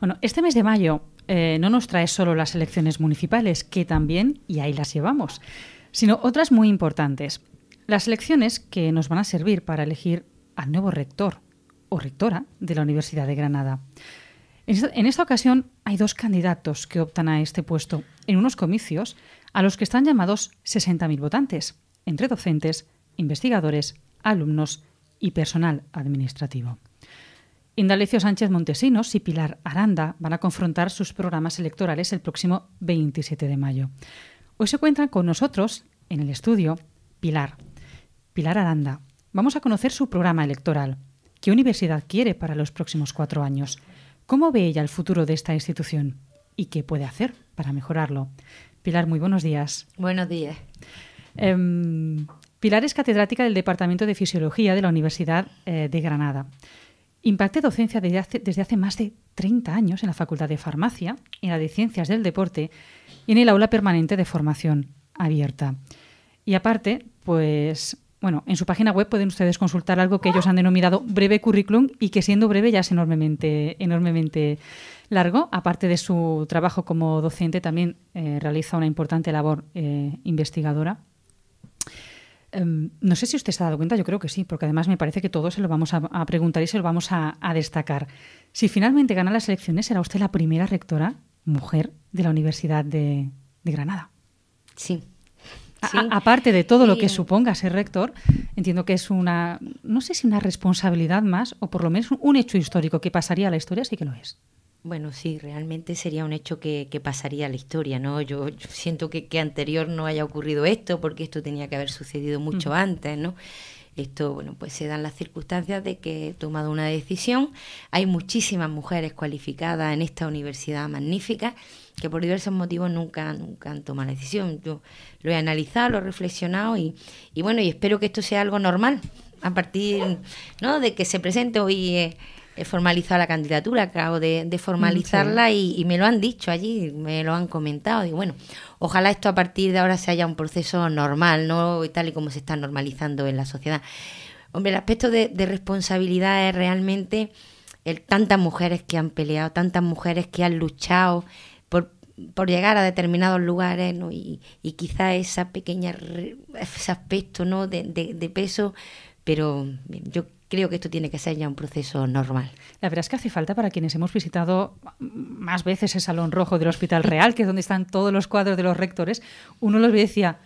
Bueno, este mes de mayo eh, no nos trae solo las elecciones municipales, que también, y ahí las llevamos, sino otras muy importantes. Las elecciones que nos van a servir para elegir al nuevo rector o rectora de la Universidad de Granada. En esta ocasión hay dos candidatos que optan a este puesto en unos comicios a los que están llamados 60.000 votantes, entre docentes, investigadores, alumnos y personal administrativo. Indalecio Sánchez Montesinos y Pilar Aranda van a confrontar sus programas electorales el próximo 27 de mayo. Hoy se encuentran con nosotros en el estudio Pilar. Pilar Aranda, vamos a conocer su programa electoral. ¿Qué universidad quiere para los próximos cuatro años? ¿Cómo ve ella el futuro de esta institución? ¿Y qué puede hacer para mejorarlo? Pilar, muy buenos días. Buenos días. Em, Pilar es catedrática del Departamento de Fisiología de la Universidad eh, de Granada. Imparte docencia desde hace, desde hace, más de 30 años en la Facultad de Farmacia, en la de Ciencias del Deporte y en el aula permanente de formación abierta. Y aparte, pues, bueno, en su página web pueden ustedes consultar algo que ellos han denominado breve currículum y que siendo breve ya es enormemente, enormemente largo. Aparte de su trabajo como docente, también eh, realiza una importante labor eh, investigadora Em, no sé si usted se ha dado cuenta, yo creo que sí, porque además me parece que todos se lo vamos a, preguntar y se lo vamos a, destacar. Si finalmente gana las elecciones, será usted la primera rectora mujer de la Universidad de, Granada. Sí. aparte de todo lo que em, suponga ser rector, entiendo que es una, no sé si una responsabilidad más, o por lo menos un hecho histórico que pasaría a la historia, sí que lo es. Bueno, sí, realmente sería un hecho que, que pasaría a la historia, ¿no? Yo, siento que, que, anterior no haya ocurrido esto, porque esto tenía que haber sucedido mucho antes, ¿no? Esto, bueno, pues se dan las circunstancias de que he tomado una decisión. Hay muchísimas mujeres cualificadas en esta universidad magnífica que por diversos motivos nunca, nunca han tomado la decisión. Yo lo he analizado, lo he reflexionado y, y bueno, y espero que esto sea algo normal a partir, De que se presente hoy... Eh, he formalizado la candidatura, acabo de, formalizarla y, me lo han dicho allí, me lo han comentado. Y bueno, ojalá esto a partir de ahora se haya un proceso normal, ¿no? Y tal y como se está normalizando en la sociedad. Hombre, el aspecto de, responsabilidad es realmente el, tantas mujeres que han peleado, tantas mujeres que han luchado por, por llegar a determinados lugares, Y, y quizá esa pequeña, ese aspecto, ¿no? de, de peso pero yo creo que esto tiene que ser ya un proceso normal. La verdad es que hace falta para quienes hemos visitado más veces el Salón Rojo del Hospital Real, que es donde están todos los cuadros de los rectores, uno los ve y decía,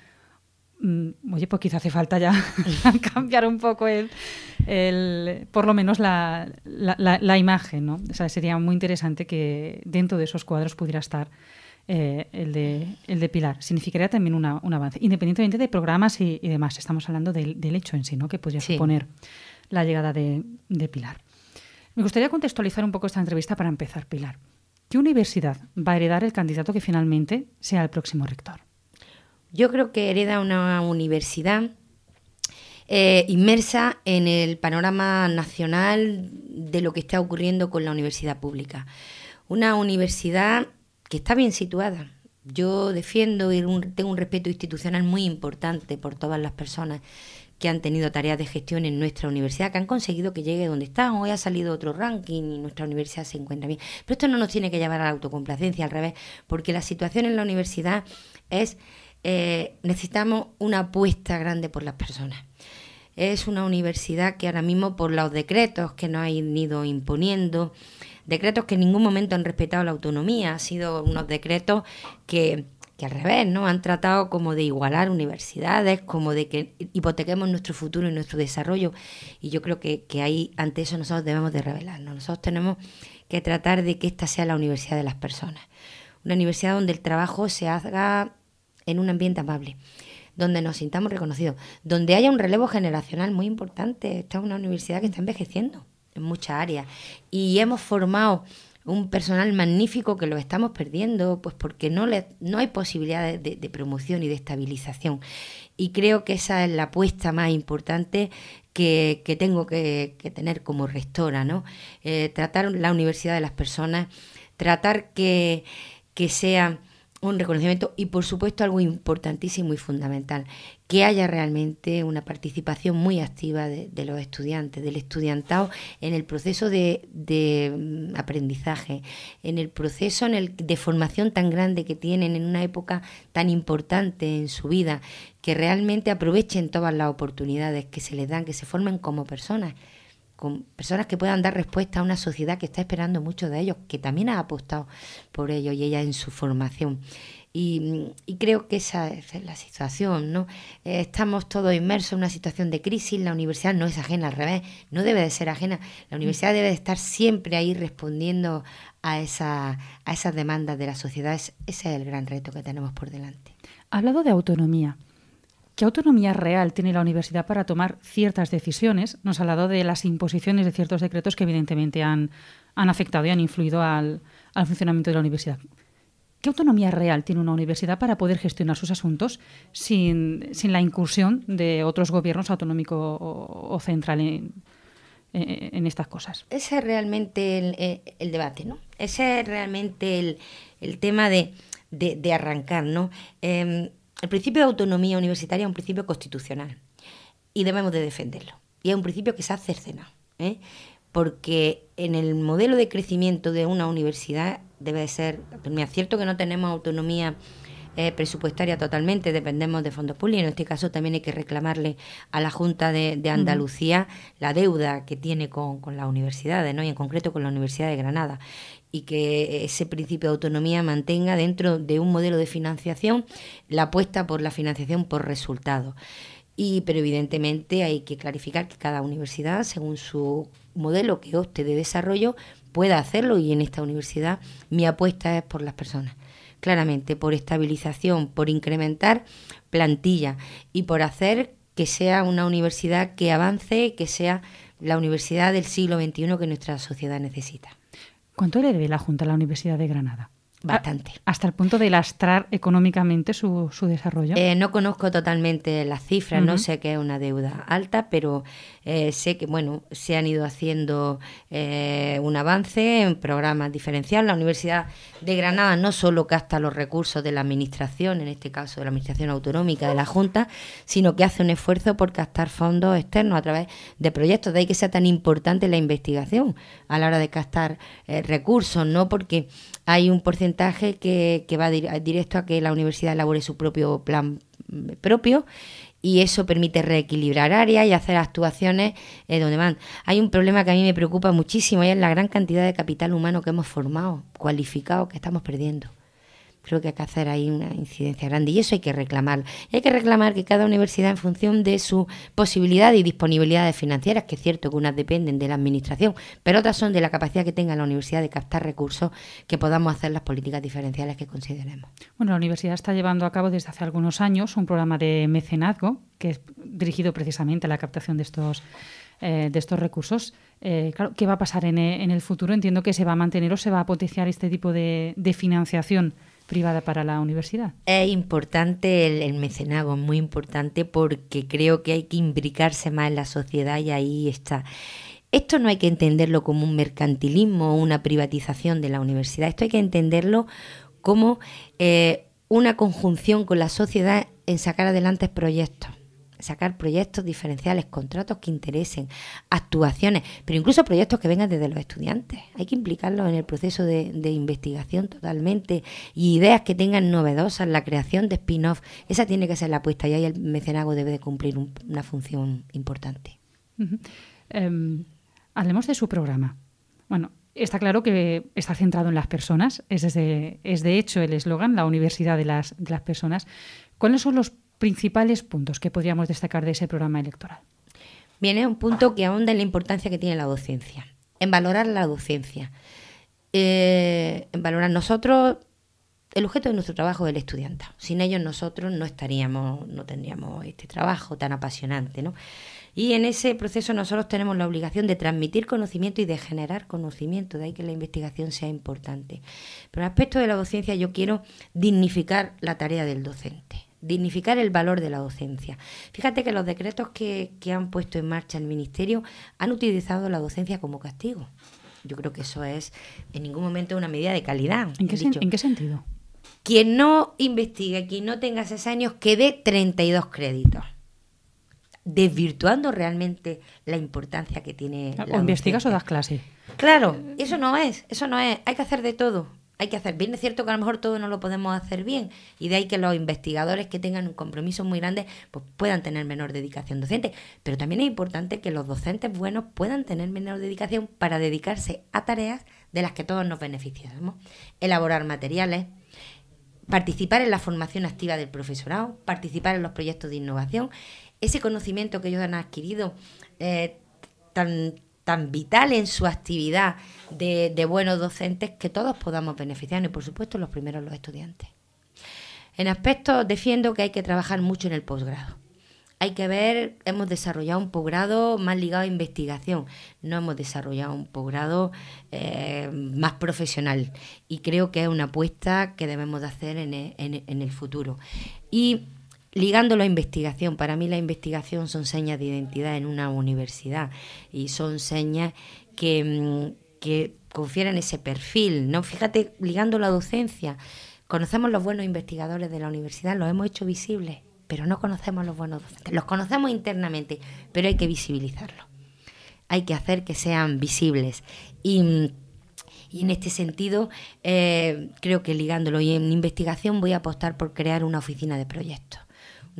mm, oye, pues quizá hace falta ya cambiar un poco el, por lo menos la, imagen, ¿no? sería muy interesante que dentro de esos cuadros pudiera estar eh, el, de, el de Pilar. Significaría también un avance, independientemente de programas y, demás. Estamos hablando del, hecho en sí, ¿no? Que podría suponer la llegada de, Pilar. Me gustaría contextualizar un poco esta entrevista para empezar, Pilar. ¿Qué universidad va a heredar el candidato que finalmente sea el próximo rector? Yo creo que hereda una universidad eh, inmersa en el panorama nacional de lo que está ocurriendo con la universidad pública. Una universidad que está bien situada. Yo defiendo y tengo un respeto institucional muy importante por todas las personas que han tenido tareas de gestión en nuestra universidad, que han conseguido que llegue donde están. Hoy ha salido otro ranking y nuestra universidad se encuentra bien. Pero esto no nos tiene que llevar a la autocomplacencia, al revés, porque la situación en la universidad es, eh, necesitamos una apuesta grande por las personas. Es una universidad que ahora mismo por los decretos que nos han ido imponiendo, decretos que en ningún momento han respetado la autonomía, han sido unos decretos que que al revés, ¿no? Han tratado como de igualar universidades, como de que hipotequemos nuestro futuro y nuestro desarrollo. Y yo creo que, que ahí, ante eso, nosotros debemos de revelarnos. Nosotros tenemos que tratar de que esta sea la universidad de las personas. Una universidad donde el trabajo se haga en un ambiente amable, donde nos sintamos reconocidos, donde haya un relevo generacional muy importante. Esta es una universidad que está envejeciendo en muchas áreas. Y hemos formado un personal magnífico que lo estamos perdiendo, pues porque no, le, no hay posibilidades de, de, promoción y de estabilización. Y creo que esa es la apuesta más importante que, que tengo que, tener como rectora, ¿no? Eh, tratar la universidad de las personas, tratar que, que sea un reconocimiento y por supuesto algo importantísimo y fundamental, que haya realmente una participación muy activa de, los estudiantes, del estudiantado en el proceso de, de, mm, aprendizaje, en el proceso en el, de formación tan grande que tienen en una época tan importante en su vida, que realmente aprovechen todas las oportunidades que se les dan, que se formen como personas con personas que puedan dar respuesta a una sociedad que está esperando mucho de ellos, que también ha apostado por ellos y ella en su formación. Y, creo que esa es la situación, ¿no? Eh, estamos todos inmersos en una situación de crisis, la universidad no es ajena, al revés, no debe de ser ajena, la universidad debe de estar siempre ahí respondiendo a, esa, a esas demandas de la sociedad, ese es el gran reto que tenemos por delante. Hablado de autonomía, ¿Qué autonomía real tiene la universidad para tomar ciertas decisiones? Nos ha hablado de las imposiciones de ciertos decretos que evidentemente han, han afectado y han influido al, funcionamiento de la universidad. ¿Qué autonomía real tiene una universidad para poder gestionar sus asuntos sin, la incursión de otros gobiernos autonómico o, central en, estas cosas? Ese es realmente el, eh, debate, ¿no? Ese es realmente el, tema de, arrancar, ¿no? Em, el principio de autonomía universitaria es un principio constitucional y debemos de defenderlo. Y es un principio que se hace cercenado, ¿eh? porque en el modelo de crecimiento de una universidad debe ser Me Es cierto que no tenemos autonomía eh, presupuestaria totalmente, dependemos de fondos públicos. En este caso también hay que reclamarle a la Junta de, Andalucía la deuda que tiene con, con, las universidades, ¿no? y en concreto con la Universidad de Granada y que ese principio de autonomía mantenga dentro de un modelo de financiación la apuesta por la financiación por resultados. Y, pero evidentemente hay que clarificar que cada universidad, según su modelo que opte de desarrollo, pueda hacerlo y en esta universidad mi apuesta es por las personas. Claramente, por estabilización, por incrementar plantilla y por hacer que sea una universidad que avance, que sea la universidad del siglo XXI que nuestra sociedad necesita. ¿Cuánto le debe la Junta a la Universidad de Granada? Bastante. ¿Hasta el punto de lastrar económicamente su, desarrollo? Eh, no conozco totalmente las cifras, no sé que es una deuda alta, pero eh, sé que bueno se han ido haciendo eh, un avance en programas diferenciales. La Universidad de Granada no solo gasta los recursos de la Administración, en este caso de la Administración Autonómica, de la Junta, sino que hace un esfuerzo por gastar fondos externos a través de proyectos. De ahí que sea tan importante la investigación a la hora de gastar recursos, ¿no? Porque hay un porcentaje que, va directo a que la universidad elabore su propio plan mm, propio y eso permite reequilibrar áreas y hacer actuaciones eh, donde van. Hay un problema que a mí me preocupa muchísimo y es la gran cantidad de capital humano que hemos formado, cualificado, que estamos perdiendo creo que hay que hacer ahí una incidencia grande y eso hay que reclamar. hay que reclamar que cada universidad en función de su posibilidad y de financieras, que es cierto que unas dependen de la administración, pero otras son de la capacidad que tenga la universidad de captar recursos, que podamos hacer las políticas diferenciales que consideremos. Bueno, la universidad está llevando a cabo desde hace algunos años un programa de mecenazgo que es dirigido precisamente a la captación de estos eh, de estos recursos. Eh, claro, ¿qué va a pasar en, en, el futuro? Entiendo que se va a mantener o se va a potenciar este tipo de financiación privada para la universidad. Es importante el, mecenago es muy importante porque creo que hay que imbricarse más en la sociedad y ahí está. Esto no hay que entenderlo como un mercantilismo o una privatización de la universidad, esto hay que entenderlo como eh, una conjunción con la sociedad en sacar adelante proyectos sacar proyectos diferenciales, contratos que interesen, actuaciones, pero incluso proyectos que vengan desde los estudiantes. Hay que implicarlos en el proceso de, investigación totalmente y ideas que tengan novedosas, la creación de spin-off, esa tiene que ser la apuesta y ahí el mecenago debe de cumplir una función importante. Em, hablemos de su programa. Bueno, está claro que está centrado en las personas, es, es de hecho el eslogan, la universidad de las, de las personas. ¿Cuáles son los principales puntos que podríamos destacar de ese programa electoral? Viene un punto que ahonda en la importancia que tiene la docencia, en valorar la docencia, eh, en valorar nosotros el objeto de nuestro trabajo es el estudiante. Sin ellos nosotros no estaríamos, no tendríamos este trabajo tan apasionante, ¿no? Y en ese proceso nosotros tenemos la obligación de transmitir conocimiento y de generar conocimiento, de ahí que la investigación sea importante. Pero en el aspecto de la docencia yo quiero dignificar la tarea del docente dignificar el valor de la docencia. Fíjate que los decretos que, que han puesto en marcha el Ministerio han utilizado la docencia como castigo. Yo creo que eso es en ningún momento una medida de calidad. ¿En qué, sentido? Quien no investigue, quien no tenga seis años, que dé 32 créditos desvirtuando realmente la importancia que tiene. Ah, investigas o das clases Claro, eso no es, eso no es. Hay que hacer de todo hay que hacer bien. Es cierto que a lo mejor todo no lo podemos hacer bien y de ahí que los investigadores que tengan un compromiso muy grande pues puedan tener menor dedicación docente. Pero también es importante que los docentes buenos puedan tener menor dedicación para dedicarse a tareas de las que todos nos beneficiamos. Elaborar materiales, participar en la formación activa del profesorado, participar en los proyectos de innovación. Ese conocimiento que ellos han adquirido eh, tan tan vital en su actividad de, buenos docentes que todos podamos beneficiarnos y por supuesto los primeros los estudiantes. En aspectos defiendo que hay que trabajar mucho en el posgrado. Hay que ver, hemos desarrollado un posgrado más ligado a investigación, no hemos desarrollado un posgrado eh, más profesional y creo que es una apuesta que debemos de hacer en el, e, en el futuro. Y ligándolo a investigación. Para mí la investigación son señas de identidad en una universidad y son señas que, mm, que confieren ese perfil. ¿no? Fíjate, ligando la docencia, conocemos los buenos investigadores de la universidad, los hemos hecho visibles, pero no conocemos los buenos docentes. Los conocemos internamente, pero hay que visibilizarlos. Hay que hacer que sean visibles. Y, mm, y en este sentido, eh, creo que ligándolo y en investigación voy a apostar por crear una oficina de proyectos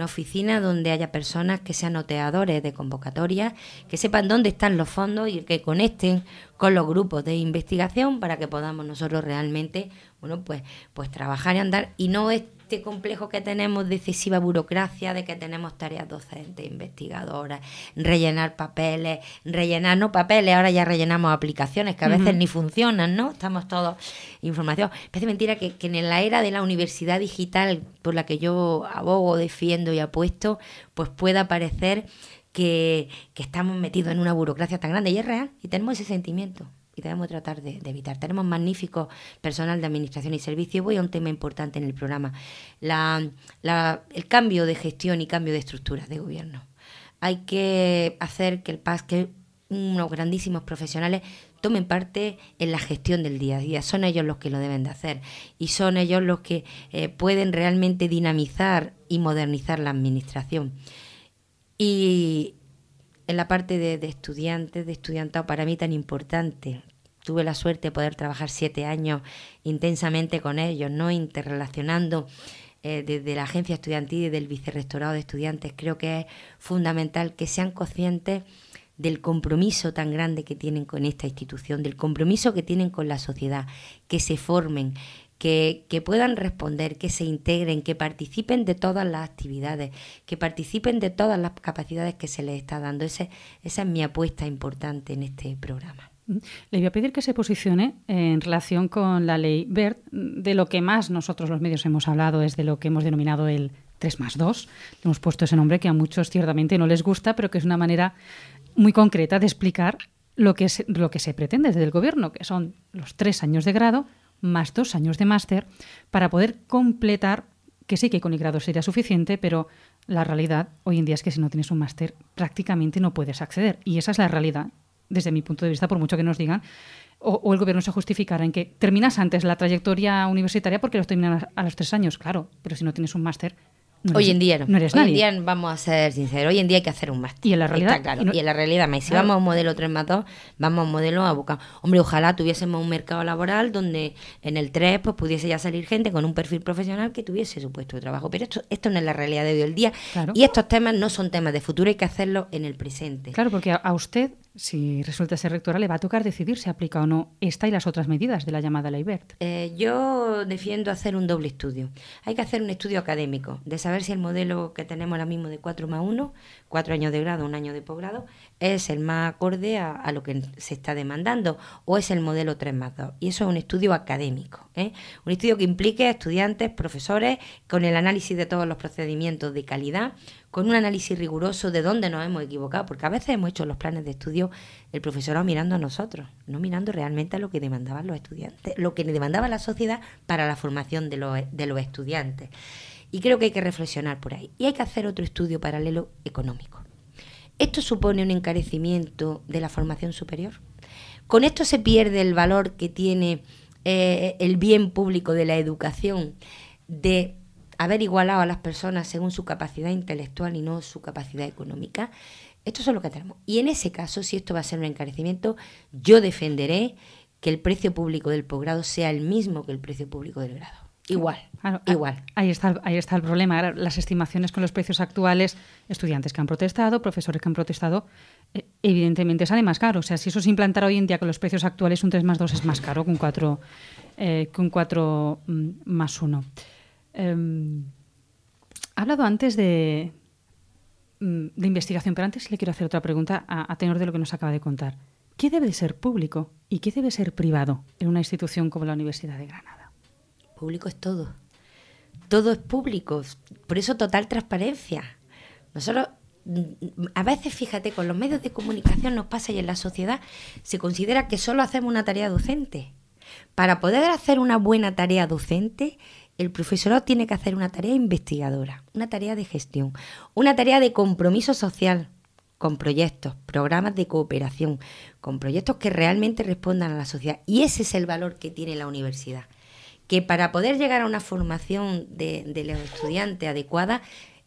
una oficina donde haya personas que sean noteadores de convocatorias, que sepan dónde están los fondos y que conecten con los grupos de investigación para que podamos nosotros realmente, bueno, pues, pues trabajar y andar y no es este complejo que tenemos de excesiva burocracia, de que tenemos tareas docentes, investigadoras, rellenar papeles, rellenar no papeles, ahora ya rellenamos aplicaciones que a veces ni funcionan, ¿no? Estamos todos información. Parece mentira que, que en la era de la universidad digital por la que yo abogo, defiendo y apuesto, pues pueda parecer que, que, estamos metidos en una burocracia tan grande y es real y tenemos ese sentimiento debemos tratar de, evitar. Tenemos magnífico personal de administración y servicio. Voy a un tema importante en el programa, el cambio de gestión y cambio de estructuras de gobierno. Hay que hacer que el PAS, que unos grandísimos profesionales tomen parte en la gestión del día a día. Son ellos los que lo deben de hacer y son ellos los que eh, pueden realmente dinamizar y modernizar la administración. Y en la parte de, de estudiantes, de estudiantado, para mí tan importante, tuve la suerte de poder trabajar siete años intensamente con ellos, ¿no? interrelacionando eh, desde la agencia estudiantil y del vicerrectorado de estudiantes. Creo que es fundamental que sean conscientes del compromiso tan grande que tienen con esta institución, del compromiso que tienen con la sociedad, que se formen, que, puedan responder, que se integren, que participen de todas las actividades, que participen de todas las capacidades que se les está dando. esa es mi apuesta importante en este programa. Le voy a pedir que se posicione en relación con la ley BERT. De lo que más nosotros los medios hemos hablado es de lo que hemos denominado el 3 más 2. hemos puesto ese nombre que a muchos ciertamente no les gusta, pero que es una manera muy concreta de explicar lo que, se, lo que se pretende desde el gobierno, que son los tres años de grado más dos años de máster, para poder completar, que sí que con el grado sería suficiente, pero la realidad hoy en día es que si no tienes un máster prácticamente no puedes acceder. Y esa es la realidad desde mi punto de vista, por mucho que nos digan, o, el gobierno se justificara en que terminas antes la trayectoria universitaria porque lo terminas a los tres años, claro, pero si no tienes un máster. hoy en día no. eres eres hoy en día vamos a ser sinceros, hoy en día hay que hacer un máster. Y en la realidad. y, en la realidad, si vamos a un modelo 3 más 2, vamos a un modelo a buscar. Hombre, ojalá tuviésemos un mercado laboral donde en el 3 pues, pudiese ya salir gente con un perfil profesional que tuviese su puesto de trabajo. Pero esto, esto no es la realidad de hoy en día. Y estos temas no son temas de futuro, hay que hacerlo en el presente. Claro, porque a usted si resulta ser rectora, le va a tocar decidir si aplica o no esta y las otras medidas de la llamada ley BERT. Eh, yo defiendo hacer un doble estudio. Hay que hacer un estudio académico de saber si el modelo que tenemos ahora mismo de 4 más 1, 4 años de grado, un año de posgrado, es el más acorde a, lo que se está demandando o es el modelo 3 más 2. Y eso es un estudio académico, ¿eh? un estudio que implique a estudiantes, profesores, con el análisis de todos los procedimientos de calidad, con un análisis riguroso de dónde nos hemos equivocado, porque a veces hemos hecho los planes de estudio el profesorado mirando a nosotros, no mirando realmente a lo que demandaban los estudiantes, lo que demandaba la sociedad para la formación de los estudiantes. Y creo que hay que reflexionar por ahí. Y hay que hacer otro estudio paralelo económico esto supone un encarecimiento de la formación superior. Con esto se pierde el valor que tiene eh, el bien público de la educación, de haber igualado a las personas según su capacidad intelectual y no su capacidad económica. Esto es lo que tenemos. Y en ese caso, si esto va a ser un encarecimiento, yo defenderé que el precio público del posgrado sea el mismo que el precio público del grado. Igual, igual. Ahí está, ahí está el problema. Las estimaciones con los precios actuales, estudiantes que han protestado, profesores que han protestado, eh, evidentemente sale más caro. O sea, si eso se implantara hoy en día con los precios actuales, un 3 más 2 es más caro que un 4, 4 eh, mm, más 1. Em, ha hablado antes de, mm, de investigación, pero antes le quiero hacer otra pregunta a, tenor de lo que nos acaba de contar. ¿Qué debe ser público y qué debe ser privado en una institución como la Universidad de Granada? Público es todo. Todo es público. Por eso total transparencia. Nosotros, mm, a veces, fíjate, con los medios de comunicación nos pasa y en la sociedad se considera que solo hacemos una tarea docente. Para poder hacer una buena tarea docente, el profesorado tiene que hacer una tarea investigadora, una tarea de gestión, una tarea de compromiso social con proyectos, programas de cooperación, con proyectos que realmente respondan a la sociedad. Y ese es el valor que tiene la universidad que para poder llegar a una formación de, de los estudiantes adecuada,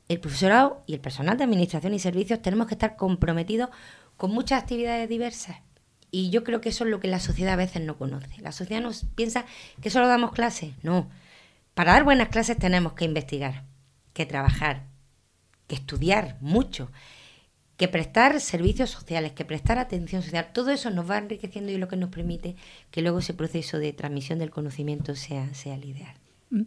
el profesorado y el personal de administración y servicios tenemos que estar comprometidos con muchas actividades diversas. Y yo creo que eso es lo que la sociedad a veces no conoce. La sociedad nos piensa que solo damos clases. No. Para dar buenas clases tenemos que investigar, que trabajar, que estudiar mucho, que prestar servicios sociales, que prestar atención social, todo eso nos va enriqueciendo y lo que nos permite que luego ese proceso de transmisión del conocimiento sea, sea el ideal. Mm.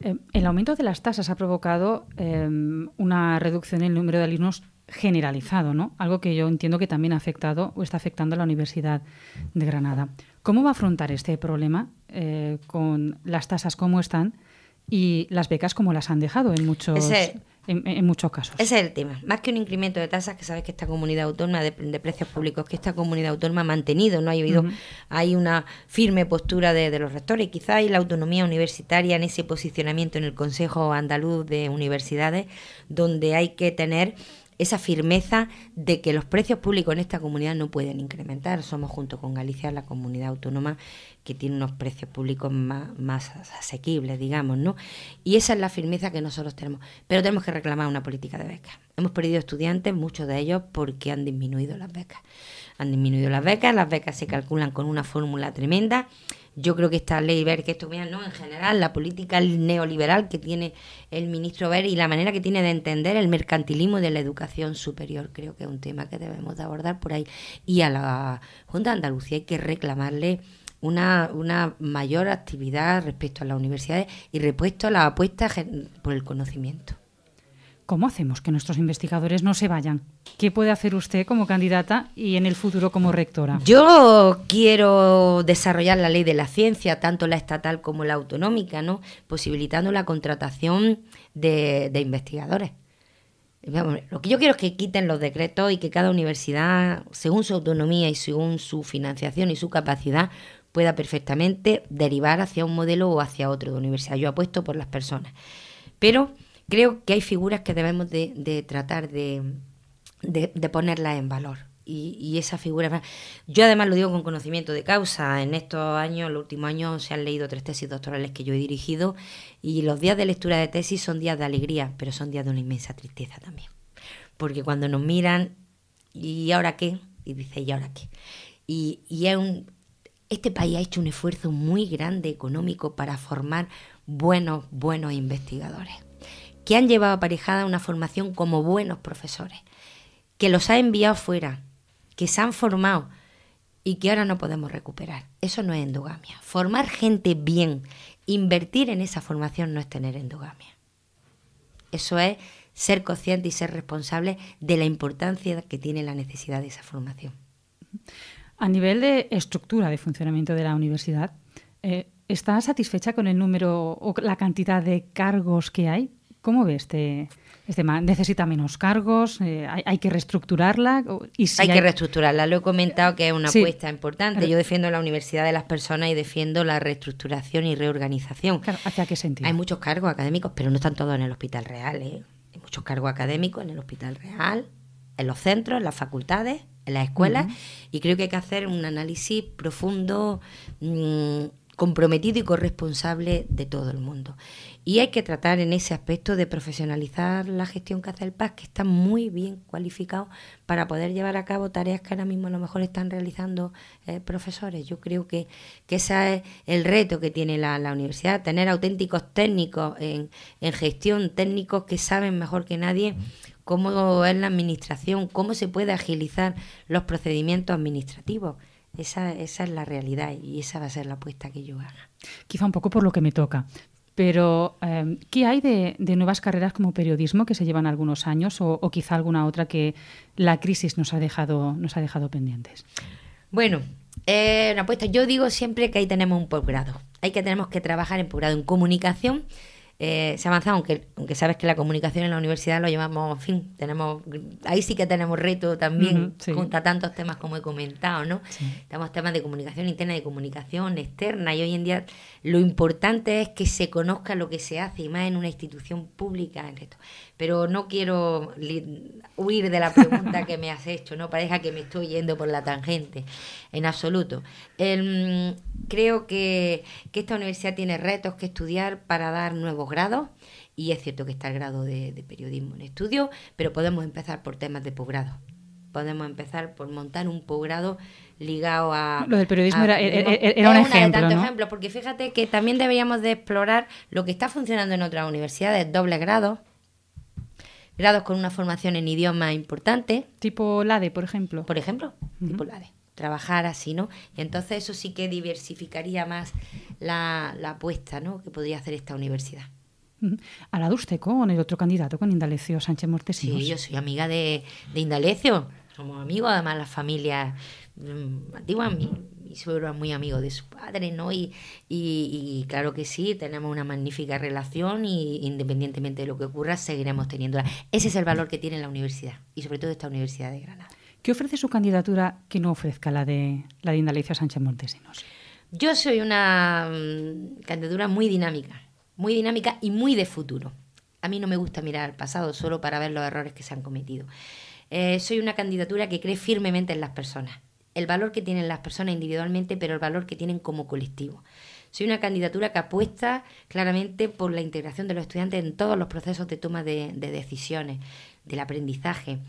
Eh, el aumento de las tasas ha provocado em, una reducción en el número de alumnos generalizado, ¿no? Algo que yo entiendo que también ha afectado o está afectando a la Universidad de Granada. ¿Cómo va a afrontar este problema eh, con las tasas como están y las becas como las han dejado en muchos en, muchos casos. Ese es el tema. Más que un incremento de tasas, que sabes que esta comunidad autónoma de, de precios públicos, que esta comunidad autónoma ha mantenido, no ha habido, hay una firme postura de, los rectores, quizá y la autonomía universitaria en ese posicionamiento en el Consejo Andaluz de Universidades, donde hay que tener esa firmeza de que los precios públicos en esta comunidad no pueden incrementar. Somos junto con Galicia la comunidad autónoma que tiene unos precios públicos más, asequibles, digamos, ¿no? Y esa es la firmeza que nosotros tenemos. Pero tenemos que reclamar una política de becas. Hemos perdido estudiantes, muchos de ellos, porque han disminuido las becas. Han disminuido las becas, las becas se calculan con una fórmula tremenda yo creo que esta ley ver que esto no en general la política neoliberal que tiene el ministro ver y la manera que tiene de entender el mercantilismo de la educación superior creo que es un tema que debemos de abordar por ahí y a la Junta de Andalucía hay que reclamarle una, mayor actividad respecto a las universidades y repuesto a la apuesta por el conocimiento. ¿Cómo hacemos que nuestros investigadores no se vayan? ¿Qué puede hacer usted como candidata y en el futuro como rectora? Yo quiero desarrollar la ley de la ciencia, tanto la estatal como la autonómica, ¿no? posibilitando la contratación de, investigadores. lo que yo quiero es que quiten los decretos y que cada universidad, según su autonomía y según su financiación y su capacidad, pueda perfectamente derivar hacia un modelo o hacia otro de universidad. Yo apuesto por las personas. Pero creo que hay figuras que debemos de, tratar de, ponerlas en valor. Y, y esa figura, yo además lo digo con conocimiento de causa, en estos años, los últimos años, se han leído tres tesis doctorales que yo he dirigido y los días de lectura de tesis son días de alegría, pero son días de una inmensa tristeza también. Porque cuando nos miran, ¿y ahora qué? Y dice, ¿y ahora qué? Y, y este país ha hecho un esfuerzo muy grande económico para formar buenos, buenos investigadores que han llevado aparejada una formación como buenos profesores, que los ha enviado fuera, que se han formado y que ahora no podemos recuperar. Eso no es endogamia. Formar gente bien, invertir en esa formación no es tener endogamia. Eso es ser consciente y ser responsable de la importancia que tiene la necesidad de esa formación. A nivel de estructura de funcionamiento de la universidad, eh, ¿está satisfecha con el número o la cantidad de cargos que hay? ¿Cómo ve este, este ¿Necesita menos cargos? Eh, hay, que reestructurarla? Y hay, que reestructurarla. Lo he comentado que es una apuesta importante. Yo defiendo la universidad de las personas y defiendo la reestructuración y reorganización. Claro, ¿Hacia qué sentido? Hay muchos cargos académicos, pero no están todos en el Hospital Real. ¿eh? Hay muchos cargos académicos en el Hospital Real, en los centros, en las facultades, en las escuelas. Y creo que hay que hacer un análisis profundo mm, comprometido y corresponsable de todo el mundo. Y hay que tratar en ese aspecto de profesionalizar la gestión que hace el PAS, que está muy bien cualificado para poder llevar a cabo tareas que ahora mismo a lo mejor están realizando eh, profesores. Yo creo que, que ese es el reto que tiene la, universidad, tener auténticos técnicos en, en, gestión, técnicos que saben mejor que nadie cómo es la administración, cómo se puede agilizar los procedimientos administrativos. Esa, esa es la realidad y esa va a ser la apuesta que yo haga. Quizá un poco por lo que me toca. Pero, em, ¿qué hay de, de, nuevas carreras como periodismo que se llevan algunos años o, quizá alguna otra que la crisis nos ha dejado, nos ha dejado pendientes? Bueno, eh, una apuesta. Yo digo siempre que ahí tenemos un posgrado. Hay que tenemos que trabajar en posgrado en comunicación eh, se ha aunque, aunque sabes que la comunicación en la universidad lo llevamos, en fin, tenemos, ahí sí que tenemos reto también, contra tantos temas como he comentado, ¿no? estamos temas de comunicación interna, de comunicación externa, y hoy en día lo importante es que se conozca lo que se hace, y más en una institución pública en esto. Pero no quiero huir de la pregunta que me has hecho, no pareja que me estoy yendo por la tangente, en absoluto. Em, creo que esta universidad tiene retos que estudiar para dar nuevos grados y es cierto que está el grado de, periodismo en estudio, pero podemos empezar por temas de posgrado podemos empezar por montar un posgrado ligado a... Lo del periodismo era, un ejemplo, de porque fíjate que también deberíamos de explorar lo que está funcionando en otras universidades, doble grado grados con una formación en idioma importante. Tipo LADE, por ejemplo. Por ejemplo, tipo LADE. Trabajar así, ¿no? Y entonces eso sí que diversificaría más la, la apuesta, ¿no? Que podría hacer esta universidad usted con el otro candidato, con Indalecio Sánchez Mortesinos. Sí, yo soy amiga de, Indalecio, somos amigos, además la familia antigua, mm, mi, mi suegro es muy amigo de su padre, ¿no? Y, claro que sí, tenemos una magnífica relación y independientemente de lo que ocurra, seguiremos teniéndola. Ese es el valor que tiene la universidad y sobre todo esta Universidad de Granada. ¿Qué ofrece su candidatura que no ofrezca la de, la de Indalecio Sánchez Mortesinos? Yo soy una mm, candidatura muy dinámica muy dinámica y muy de futuro. A mí no me gusta mirar al pasado solo para ver los errores que se han cometido. Eh, soy una candidatura que cree firmemente en las personas, el valor que tienen las personas individualmente, pero el valor que tienen como colectivo. Soy una candidatura que apuesta claramente por la integración de los estudiantes en todos los procesos de toma de, de decisiones, del aprendizaje,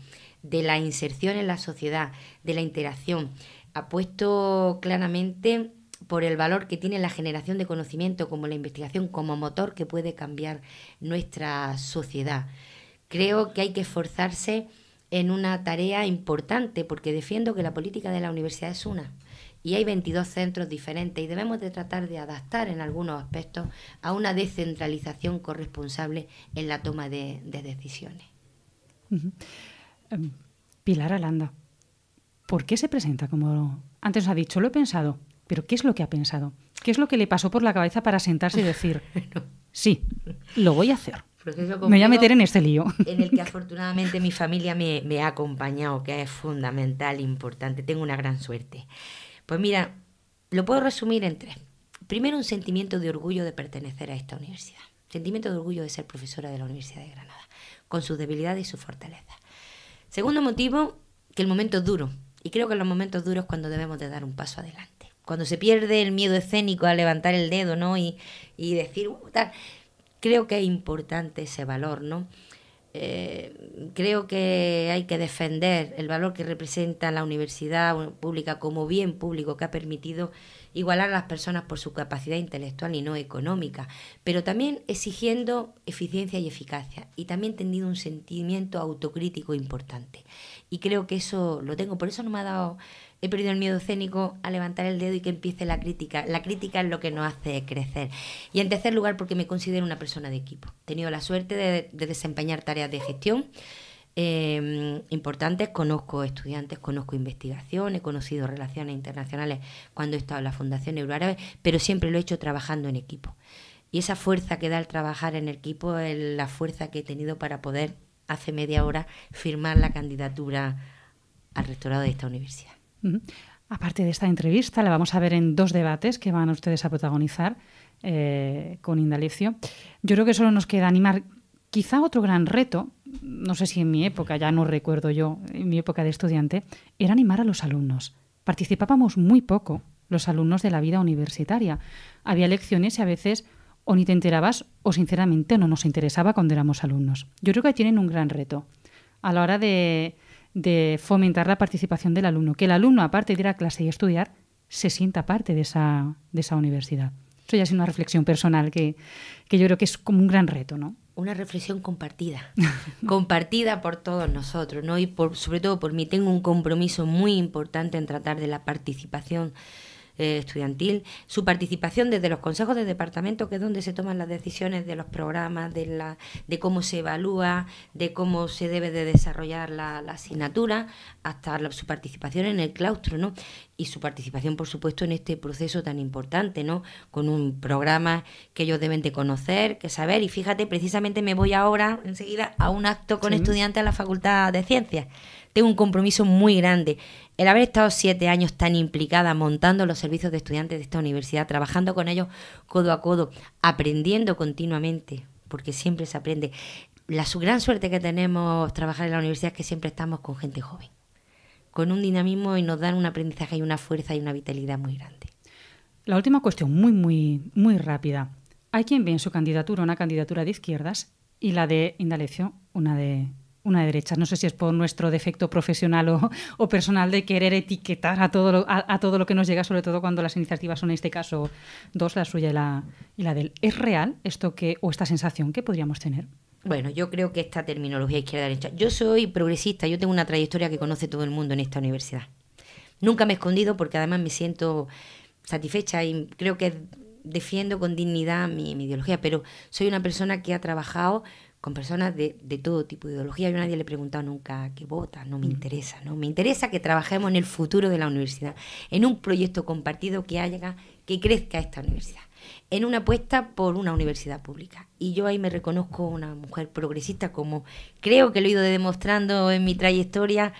de la inserción en la sociedad, de la interacción. Apuesto claramente por el valor que tiene la generación de conocimiento como la investigación como motor que puede cambiar nuestra sociedad. Creo que hay que esforzarse en una tarea importante porque defiendo que la política de la universidad es una y hay 22 centros diferentes y debemos de tratar de adaptar en algunos aspectos a una descentralización corresponsable en la toma de, decisiones. Em, Pilar Alanda, ¿por qué se presenta como antes os ha dicho? Lo he pensado, pero ¿qué es lo que ha pensado? ¿Qué es lo que le pasó por la cabeza para sentarse y decir, sí, lo voy a hacer? me voy a meter en este lío. En el que afortunadamente mi familia me, ha acompañado, que es fundamental, importante. Tengo una gran suerte. Pues mira, lo puedo resumir en tres. Primero, un sentimiento de orgullo de pertenecer a esta universidad. Sentimiento de orgullo de ser profesora de la Universidad de Granada, con sus debilidades y su fortaleza. Segundo motivo, que el momento es duro. Y creo que en los momentos duros es cuando debemos de dar un paso adelante cuando se pierde el miedo escénico a levantar el dedo, ¿no? Y, decir, uh, Creo que es importante ese valor, ¿no? Eh, creo que hay que defender el valor que representa la universidad pública como bien público que ha permitido igualar a las personas por su capacidad intelectual y no económica, pero también exigiendo eficiencia y eficacia y también teniendo un sentimiento autocrítico importante. Y creo que eso lo tengo, por eso no me ha dado he perdido el miedo escénico a levantar el dedo y que empiece la crítica. La crítica es lo que nos hace crecer. Y en tercer lugar, porque me considero una persona de equipo. He tenido la suerte de, desempeñar tareas de gestión. Em, importantes, conozco estudiantes, conozco investigación, he conocido relaciones internacionales cuando he estado en la Fundación Euroárabe, pero siempre lo he hecho trabajando en equipo. Y esa fuerza que da el trabajar en equipo es la fuerza que he tenido para poder, hace media hora, firmar la candidatura al rectorado de esta universidad. Aparte de esta entrevista, la vamos a ver en dos debates que van ustedes a protagonizar eh, con Indalecio. Yo creo que solo nos queda animar. Quizá otro gran reto, no sé si en mi época, ya no recuerdo yo, en mi época de estudiante, era animar a los alumnos. Participábamos muy poco los alumnos de la vida universitaria. Había lecciones y a veces o ni te enterabas o sinceramente no nos interesaba cuando éramos alumnos. Yo creo que tienen un gran reto a la hora de, de fomentar la participación del alumno, que el alumno, aparte de ir a clase y estudiar, se sienta parte de esa, de esa universidad. Eso ya es una reflexión personal que, que yo creo que es como un gran reto, ¿no? Una reflexión compartida, compartida por todos nosotros, ¿no? Y por, sobre todo por mí. Tengo un compromiso muy importante en tratar de la participación eh, estudiantil, su participación desde los consejos de departamento, que es donde se toman las decisiones de los programas, de, la, de cómo se evalúa, de cómo se debe de desarrollar la, asignatura, hasta su participación en el claustro, ¿no? Y su participación, por supuesto, en este proceso tan importante, ¿no? Con un programa que ellos deben de conocer, que saber. Y fíjate, precisamente me voy ahora enseguida a un acto con estudiantes a la Facultad de Ciencias tengo un compromiso muy grande. El haber estado siete años tan implicada montando los servicios de estudiantes de esta universidad, trabajando con ellos codo a codo, aprendiendo continuamente, porque siempre se aprende. La su gran suerte que tenemos trabajar en la universidad es que siempre estamos con gente joven, con un dinamismo y nos dan un aprendizaje y una fuerza y una vitalidad muy grande. La última cuestión, muy, muy, muy rápida. Hay quien ve en su candidatura una candidatura de izquierdas y la de Indalecio una de una derecha. No sé si es por nuestro defecto profesional o, personal de querer etiquetar a todo, lo, a, todo lo que nos llega, sobre todo cuando las iniciativas son, en este caso, dos, la suya y la, de él del. ¿Es real esto que, o esta sensación que podríamos tener? Bueno, yo creo que esta terminología izquierda-derecha. Yo soy progresista, yo tengo una trayectoria que conoce todo el mundo en esta universidad. Nunca me he escondido porque además me siento satisfecha y creo que defiendo con dignidad mi, mi ideología, pero soy una persona que ha trabajado con personas de, todo tipo de ideología. Yo a nadie le he preguntado nunca qué vota, no me mm. interesa, ¿no? Me interesa que trabajemos en el futuro de la universidad, en un proyecto compartido que haya, que crezca esta universidad, en una apuesta por una universidad pública. Y yo ahí me reconozco una mujer progresista, como creo que lo he ido demostrando en mi trayectoria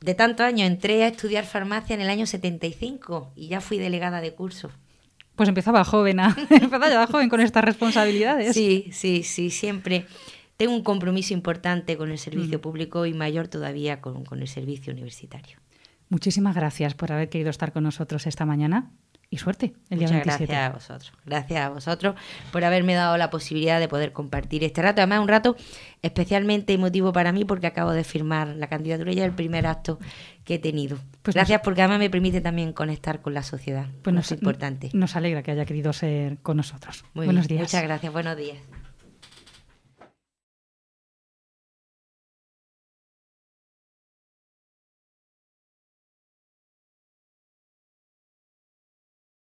de tantos años. Entré a estudiar farmacia en el año 75 y ya fui delegada de cursos. Pues empezaba joven, empezaba joven con estas responsabilidades. Sí, sí, sí, siempre. Tengo un compromiso importante con el servicio mm. público y mayor todavía con, con el servicio universitario. Muchísimas gracias por haber querido estar con nosotros esta mañana y suerte el día Muchas Gracias a vosotros. Gracias a vosotros por haberme dado la posibilidad de poder compartir este rato. Además, un rato especialmente emotivo para mí porque acabo de firmar la candidatura y es el primer acto que he tenido. Pues gracias porque además me permite también conectar con la sociedad. Pues es importante. Nos alegra que haya querido ser con nosotros. Muy buenos días. Muchas gracias. Buenos días.